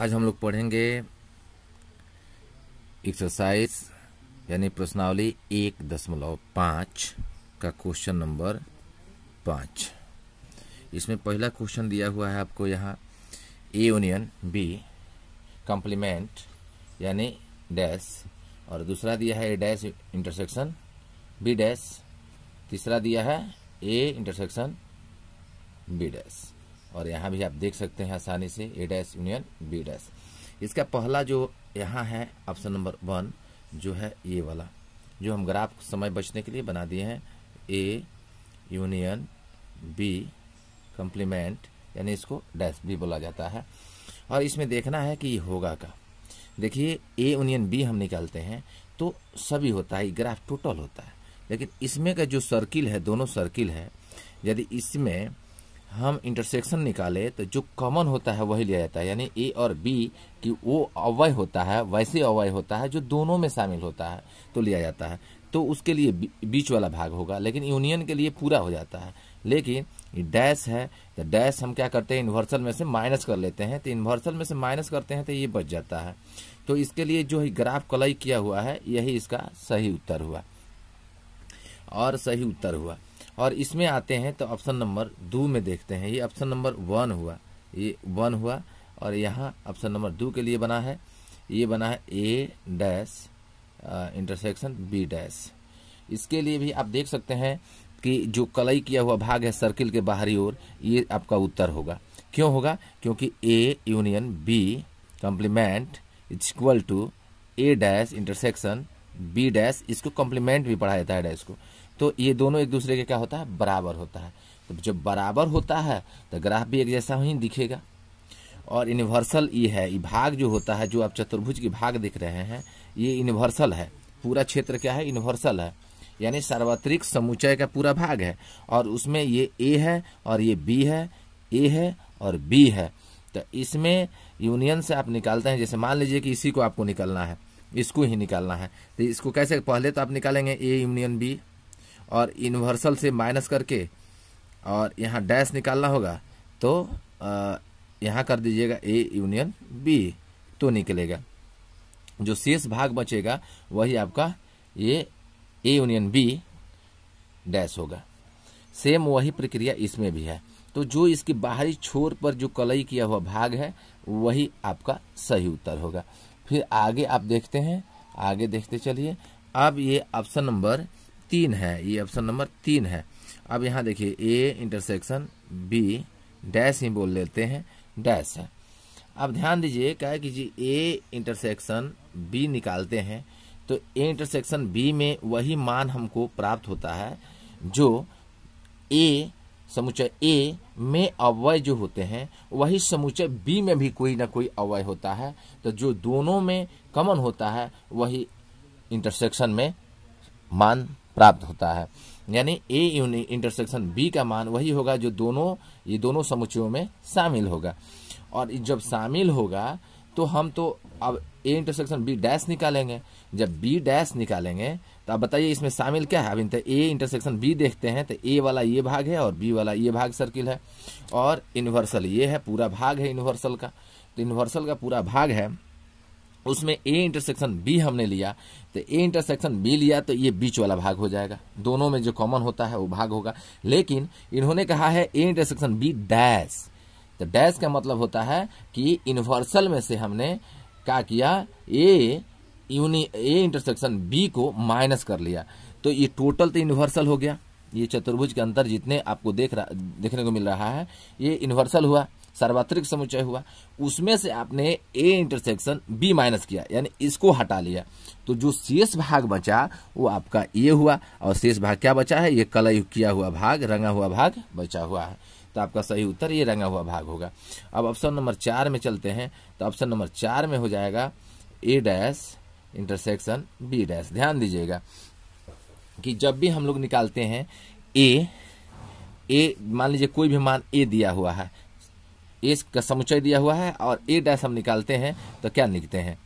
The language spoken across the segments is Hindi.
आज हम लोग पढ़ेंगे एक्सरसाइज यानी प्रश्नावली एक दशमलव पाँच का क्वेश्चन नंबर पाँच इसमें पहला क्वेश्चन दिया हुआ है आपको यहाँ ए यूनियन बी कॉम्प्लीमेंट यानी डैश और दूसरा दिया है A dash intersection B dash तीसरा दिया है ए इंटरसेक्शन बी डैश और यहाँ भी आप देख सकते हैं आसानी से A dash union B dash इसका पहला जो यहाँ है ऑप्शन नंबर वन जो है ये वाला जो हम ग्राफ समय बचने के लिए बना दिए हैं ए यूनियन बी कम्प्लीमेंट यानी इसको डैश भी बोला जाता है और इसमें देखना है कि ये होगा का देखिए ए यूनियन बी हम निकालते हैं तो सभी होता है ग्राफ टोटल होता है लेकिन इसमें का जो सर्किल है दोनों सर्किल है यदि इसमें हम इंटरसेक्शन निकाले तो जो कॉमन होता है वही लिया जाता है यानी ए और बी की वो अवय होता है वैसे अवय होता है जो दोनों में शामिल होता है तो लिया जाता है तो उसके लिए बीच वाला भाग होगा लेकिन यूनियन के लिए पूरा हो जाता है लेकिन डैश है तो डैश हम क्या करते हैं इन्वर्सल में से माइनस कर लेते हैं तो इन्वर्सल में से माइनस करते हैं तो ये बच जाता है तो इसके लिए जो ग्राफ कलई किया हुआ है यही इसका सही उत्तर हुआ और सही उत्तर हुआ और इसमें आते हैं तो ऑप्शन नंबर दो में देखते हैं ये ऑप्शन नंबर वन हुआ ये वन हुआ और यहाँ ऑप्शन नंबर दो के लिए बना है ये बना है A dash intersection B dash इसके लिए भी आप देख सकते हैं कि जो कलई किया हुआ भाग है सर्किल के बाहरी ओर ये आपका उत्तर होगा क्यों होगा क्योंकि A union B complement is equal to A dash intersection B dash इसको कॉम्प्लीमेंट भी पढ़ा जाता है डैश को तो ये दोनों एक दूसरे के क्या होता है बराबर होता है तो जब बराबर होता है तो ग्राफ भी एक जैसा ही दिखेगा और यूनिवर्सल ये है ये भाग जो होता है जो आप चतुर्भुज की भाग दिख रहे हैं ये यूनिवर्सल है पूरा क्षेत्र क्या है यूनिवर्सल है यानी सार्वत्रिक समुच्चय का पूरा भाग है और उसमें ये ए है और ये बी है ए है और बी है तो इसमें यूनियन से आप निकालते हैं जैसे मान लीजिए कि इसी को आपको निकालना है इसको ही निकालना है तो इसको कैसे पहले तो आप निकालेंगे ए यूनियन बी और यूनिवर्सल से माइनस करके और यहाँ डैश निकालना होगा तो यहाँ कर दीजिएगा ए यूनियन बी तो निकलेगा जो शेष भाग बचेगा वही आपका ये ए यूनियन बी डैश होगा सेम वही प्रक्रिया इसमें भी है तो जो इसकी बाहरी छोर पर जो कलई किया हुआ भाग है वही आपका सही उत्तर होगा फिर आगे आप देखते हैं आगे देखते चलिए अब ये ऑप्शन नंबर तीन है ये ऑप्शन नंबर तीन है अब यहाँ देखिए ए इंटरसेक्शन बी डैश ही बोल लेते हैं डैश है अब ध्यान दीजिए क्या है कि जी ए इंटरसेक्शन बी निकालते हैं तो ए इंटरसेक्शन बी में वही मान हमको प्राप्त होता है जो ए समुच्चय ए में अवय जो होते हैं वही समुच्चय बी में भी कोई ना कोई अवय होता है तो जो दोनों में कमन होता है वही इंटरसेक्शन में मान प्राप्त होता है यानी ए यूनिट इंटरसेक्शन बी का मान वही होगा जो दोनों ये दोनों समुचयों में शामिल होगा और जब शामिल होगा तो हम तो अब ए इंटरसेक्शन बी डैश निकालेंगे जब बी डैश निकालेंगे तो आप बताइए इसमें शामिल क्या है अब तो ए इंटरसेक्शन बी देखते हैं तो ए वाला ये भाग है और बी वाला ये भाग सर्किल है और यूनिवर्सल ये है पूरा भाग है यूनिवर्सल का तो यूनिवर्सल का पूरा भाग है उसमें ए इंटरसेक्शन बी हमने लिया तो ए इंटरसेक्शन बी लिया तो ये बीच वाला भाग हो जाएगा दोनों में जो कॉमन होता है वो भाग होगा लेकिन इन्होंने कहा है ए इंटरसेक्शन बी डैश तो डैश का मतलब होता है कि यूनिवर्सल में से हमने क्या किया ए यूनि ए इंटरसेक्शन बी को माइनस कर लिया तो ये टोटल तो यूनिवर्सल हो गया ये चतुर्भुज के अंतर जितने आपको देख रहा देखने को मिल रहा है ये यूनिवर्सल हुआ सार्वत्रिक समुच्चय हुआ उसमें से आपने ए इंटरसेक्शन बी माइनस किया यानी इसको हटा लिया तो जो शेष भाग बचा वो आपका ये हुआ और शेष भाग क्या बचा है ये कलय किया हुआ भाग रंगा हुआ भाग बचा हुआ है तो आपका सही उत्तर ये रंगा हुआ भाग होगा अब ऑप्शन नंबर चार में चलते हैं तो ऑप्शन नंबर चार में हो जाएगा A dash intersection B dash ध्यान दीजिएगा कि जब भी हम लोग निकालते हैं ए ए मान लीजिए कोई भी मान ए दिया हुआ है ए का समुचय दिया हुआ है और ए डैश हम निकालते हैं तो क्या लिखते हैं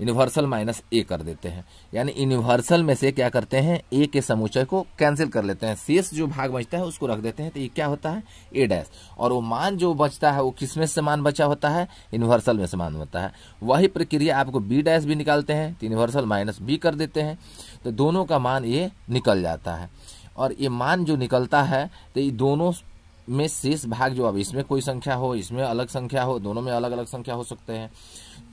यूनिवर्सल माइनस ए कर देते हैं यानी यूनिवर्सल में से क्या करते हैं ए के समुचय को कैंसिल कर लेते हैं शेष जो भाग बचता है उसको रख देते हैं तो ये क्या होता है ए डैश और वो मान जो बचता है वो किसमें से मान बचा होता है यूनिवर्सल में से मान होता है वही प्रक्रिया आपको बी डैश भी निकालते हैं तो यूनिवर्सल माइनस बी कर देते हैं तो दोनों का मान ये निकल जाता है और ये मान जो निकलता है तो ये दोनों में शेष भाग जो अब इसमें कोई संख्या हो इसमें अलग संख्या हो दोनों में अलग अलग संख्या हो सकते हैं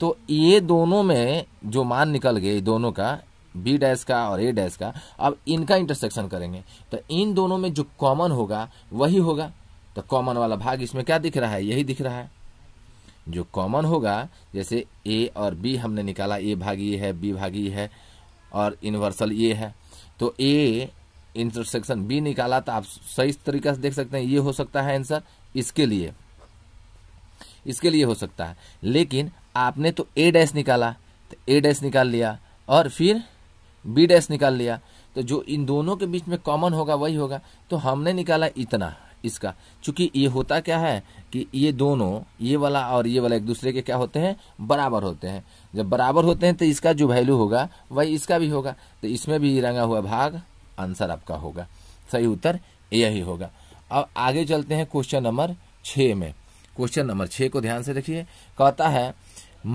तो ये दोनों में जो मान निकल गए दोनों का बी डैश का और ए डैश का अब इनका इंटरसेक्शन करेंगे तो इन दोनों में जो कॉमन होगा वही होगा तो कॉमन वाला भाग इसमें क्या दिख रहा है यही दिख रहा है जो कॉमन होगा जैसे ए और बी हमने निकाला ए भाग ये है बी भाग ये है और इनवर्सल ये है तो ए इंटरसेक्शन बी निकाला तो आप सही तरीका से देख सकते हैं ये हो सकता है आंसर इसके लिए इसके लिए हो सकता है लेकिन आपने तो ए डैश निकाला तो ए डैश निकाल लिया और फिर बी डैश निकाल लिया तो जो इन दोनों के बीच में कॉमन होगा वही होगा तो हमने निकाला इतना इसका चूंकि ये होता क्या है कि ये दोनों ये वाला और ये वाला एक दूसरे के क्या होते हैं बराबर होते हैं जब बराबर होते हैं तो इसका जो वैल्यू होगा वही इसका भी होगा तो इसमें भी रंगा हुआ भाग आंसर आपका होगा सही उत्तर यही होगा अब आगे चलते हैं क्वेश्चन नंबर छः में क्वेश्चन नंबर छः को ध्यान से रखिए कहता है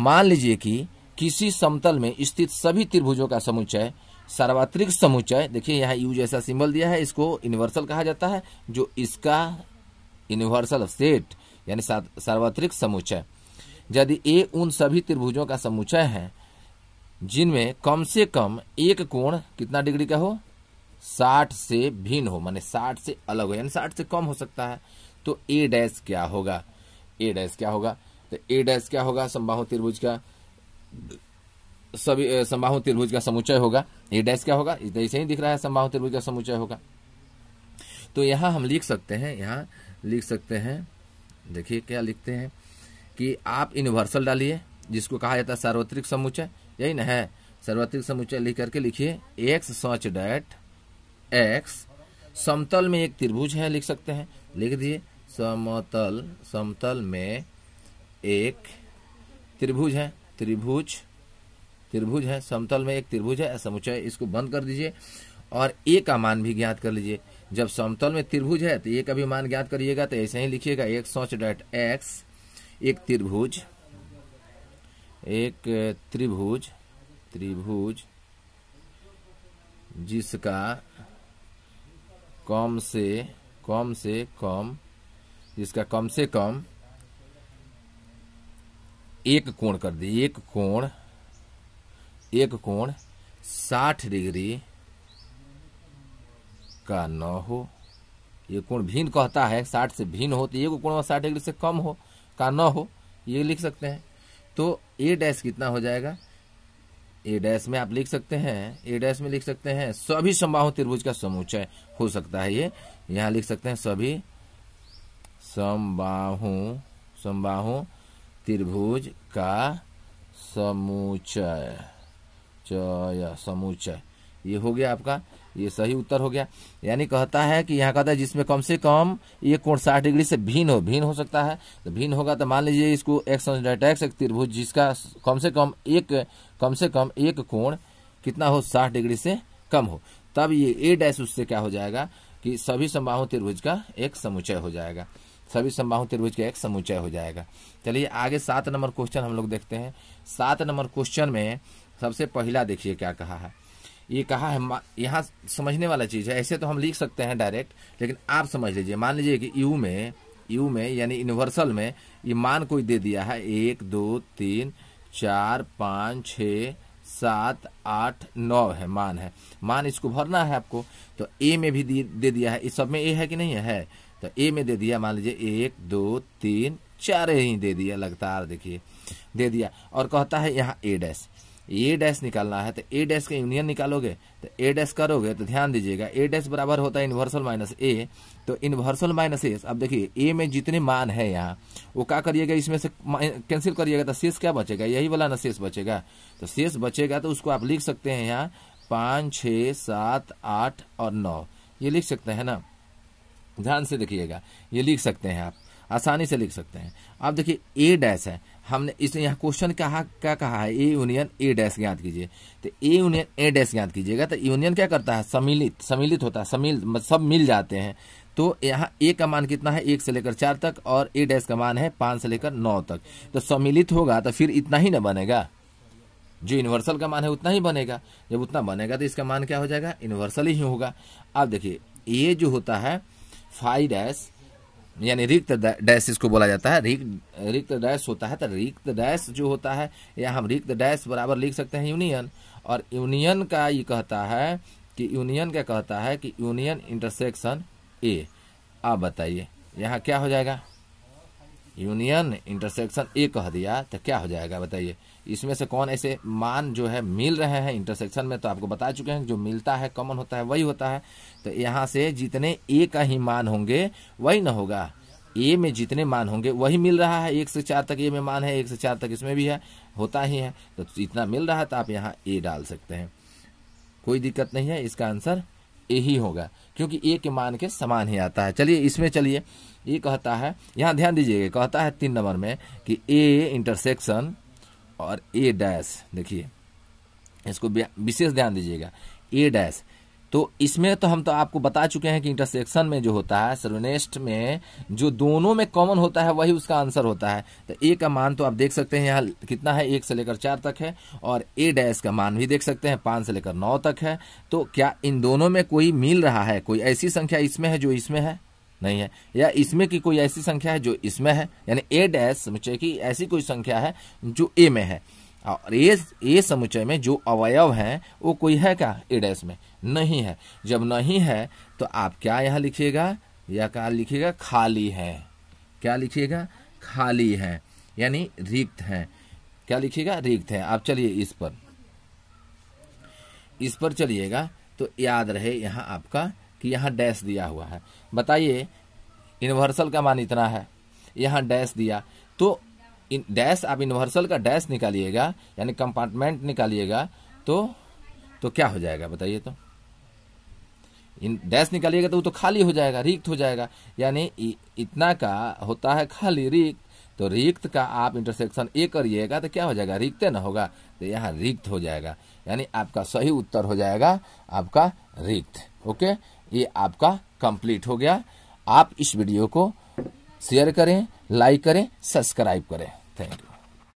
मान लीजिए कि किसी समतल में स्थित सभी त्रिभुजों का समुच्चय सार्वत्रिक समुच्चय देखिए यहाँ यू जैसा सिंबल दिया है इसको यूनिवर्सल कहा जाता है जो इसका यूनिवर्सल सेट यानी सार्वत्रिक समुच्चय यदि ए उन सभी त्रिभुजों का समुच्चय है जिनमें कम से कम एक कोण कितना डिग्री का हो साठ से भिन्न हो माने साठ से अलग हो यानी साठ से कम हो सकता है तो ए डैश क्या होगा ए डैश क्या होगा तो ए डैश क्या होगा संबाहु त्रिभुज का सभी संबाहु त्रिभुज का समुच्चय होगा ए डैश क्या होगा ऐसे ही दिख रहा है संबाहु त्रिभुज का समुच्चय होगा तो यहाँ हम लिख सकते हैं यहाँ लिख सकते हैं देखिए क्या लिखते हैं कि आप यूनिवर्सल डालिए जिसको कहा जाता है सार्वत्रिक समुच्चय यही ना है सार्वत्रिक समुच्चय लिख करके लिखिए एक्स सच डैट एक्स समतल में एक त्रिभुज है लिख सकते हैं लिख दिए समतल समतल में एक त्रिभुज है त्रिभुज त्रिभुज है समतल में एक त्रिभुज है समुचय इसको बंद कर दीजिए और ए का मान भी ज्ञात कर लीजिए जब समतल में त्रिभुज है तो ए का भी मान ज्ञात करिएगा तो ऐसे ही लिखिएगा एक सोच डॉट एक्स एक त्रिभुज एक त्रिभुज त्रिभुज जिसका कम से कम से कम जिसका कम से कम एक कोण कर दे एक कोण एक कोण साठ डिग्री का न हो ये कोण भिन्न कहता है साठ से भिन्न हो तो एक कोण साठ डिग्री से कम हो का न हो ये लिख सकते हैं तो ए डैश कितना हो जाएगा ए डैश में आप लिख सकते हैं ए डैश में लिख सकते हैं सभी समबाहु त्रिभुज का समुच्चय हो सकता है ये यहाँ लिख सकते हैं सभी समबाहु समबाहु त्रिभुज का समुच्चय चय समुच्चय ये हो गया आपका ये सही उत्तर हो गया यानी कहता है कि यहाँ कहता है जिसमें कम से कम ये कोण साठ डिग्री से भिन्न हो भिन्न हो सकता है तो भिन्न होगा तो मान लीजिए इसको एक्स डायटैक्स एक त्रिभुज जिसका कम से कम एक कम से कम एक कोण कितना हो साठ डिग्री से कम हो तब ये ए डैश उससे क्या हो जाएगा कि सभी संभाव त्रिभुज का एक समुचय हो जाएगा सभी संभाव त्रिभुज का एक समुचय हो जाएगा चलिए आगे सात नंबर क्वेश्चन हम लोग देखते हैं सात नंबर क्वेश्चन में सबसे पहला देखिए क्या कहा है ये कहा है यहाँ समझने वाला चीज़ है ऐसे तो हम लिख सकते हैं डायरेक्ट लेकिन आप समझ लीजिए मान लीजिए कि यू में यू में यानी यूनिवर्सल में ये मान कोई दे दिया है एक दो तीन चार पाँच छ सात आठ नौ है मान है मान इसको भरना है आपको तो ए में भी दे दिया है इस सब में ए है कि नहीं है तो ए में दे दिया मान लीजिए एक दो तीन चार ही दे दिया लगातार देखिए दे दिया और कहता है यहाँ ए डैश ए डैश निकालना है तो ए डैश का यूनियन निकालोगे तो ए डैश करोगे तो ध्यान दीजिएगा ए डैश बराबर होता है इन्वर्सल माइनस ए तो इन्वर्सल माइनस एस अब देखिए ए में जितने मान है यहाँ वो क्या करिएगा इसमें से कैंसिल करिएगा तो शेष क्या बचेगा यही वाला ना शेष बचेगा तो शेष बचेगा तो उसको आप लिख सकते हैं यहाँ पाँच छः सात आठ और नौ ये लिख सकते हैं ना ध्यान से देखिएगा ये लिख सकते हैं आप आसानी से लिख सकते हैं आप देखिए ए डैश है हमने इसने यहाँ क्वेश्चन कहा क्या कहा है ए यूनियन ए डैश ज्ञात कीजिए तो ए यूनियन ए डैश ज्ञात कीजिएगा तो यूनियन क्या करता है सम्मिलित सम्मिलित होता है सम्मिल मतलब सब मिल जाते हैं तो यहाँ ए का मान कितना है एक से लेकर चार तक और ए डैश का मान है पाँच से लेकर नौ तक तो सम्मिलित होगा तो फिर इतना ही ना बनेगा जो यूनिवर्सल का मान है उतना ही बनेगा जब उतना बनेगा तो इसका मान क्या हो जाएगा यूनिवर्सल ही होगा अब देखिए ये जो होता है फाइव डैश यानी रिक्त डैश इसको बोला जाता है रिक्त रिक्त डैश होता है तो रिक्त डैश जो होता है या हम रिक्त डैश बराबर लिख सकते हैं यूनियन और यूनियन का ये कहता है कि यूनियन क्या कहता है कि यूनियन इंटरसेक्शन ए आप बताइए यहाँ क्या हो जाएगा यूनियन इंटरसेक्शन ए कह दिया तो क्या हो जाएगा बताइए इसमें से कौन ऐसे मान जो है मिल रहे हैं इंटरसेक्शन में तो आपको बता चुके हैं जो मिलता है कॉमन होता है वही होता है तो यहाँ से जितने ए का ही मान होंगे वही ना होगा ए में जितने मान होंगे वही मिल रहा है एक से चार तक ए में मान है एक से चार तक इसमें भी है होता ही है तो इतना मिल रहा है तो आप यहाँ ए डाल सकते हैं कोई दिक्कत नहीं है इसका आंसर ए ही होगा क्योंकि ए के मान के समान ही आता है चलिए इसमें चलिए ये कहता है यहाँ ध्यान दीजिएगा कहता है तीन नंबर में कि ए इंटरसेक्शन और ए डैश देखिए इसको विशेष ध्यान दीजिएगा ए डैश तो इसमें तो हम तो आपको बता चुके हैं कि इंटरसेक्शन में जो होता है सर्वनेस्ट में जो दोनों में कॉमन होता है वही उसका आंसर होता है तो ए का मान तो आप देख सकते हैं यहाँ कितना है एक से लेकर चार तक है और ए डैश का मान भी देख सकते हैं पाँच से लेकर नौ तक है तो क्या इन दोनों में कोई मिल रहा है कोई ऐसी संख्या इसमें है जो इसमें है नहीं है या इसमें की कोई ऐसी संख्या है जो इसमें है यानी ए डैश समुचय की ऐसी कोई संख्या है जो ए में है और ए ए समुचय में जो अवयव है वो कोई है क्या ए डैश में नहीं है जब नहीं है तो आप क्या यहाँ लिखिएगा या क्या लिखिएगा खाली है क्या लिखिएगा खाली है यानी रिक्त है क्या लिखिएगा रिक्त है आप चलिए इस पर इस पर चलिएगा तो याद रहे यहाँ आपका कि यहाँ डैश दिया हुआ है बताइए यूनिवर्सल का मान इतना है यहाँ डैश दिया तो डैश आप यूनिवर्सल का डैश निकालिएगा यानी कंपार्टमेंट निकालिएगा तो तो क्या हो जाएगा बताइए तो इन डैश निकालिएगा तो वो तो खाली हो जाएगा रिक्त हो जाएगा यानी इतना का होता है खाली रिक्त तो रिक्त का आप इंटरसेक्शन ए करिएगा तो क्या हो जाएगा रिक्त ना होगा तो यहाँ रिक्त हो जाएगा यानी आपका सही उत्तर हो जाएगा आपका रिक्त ओके ये आपका कंप्लीट हो गया आप इस वीडियो को शेयर करें लाइक करें सब्सक्राइब करें थैंक यू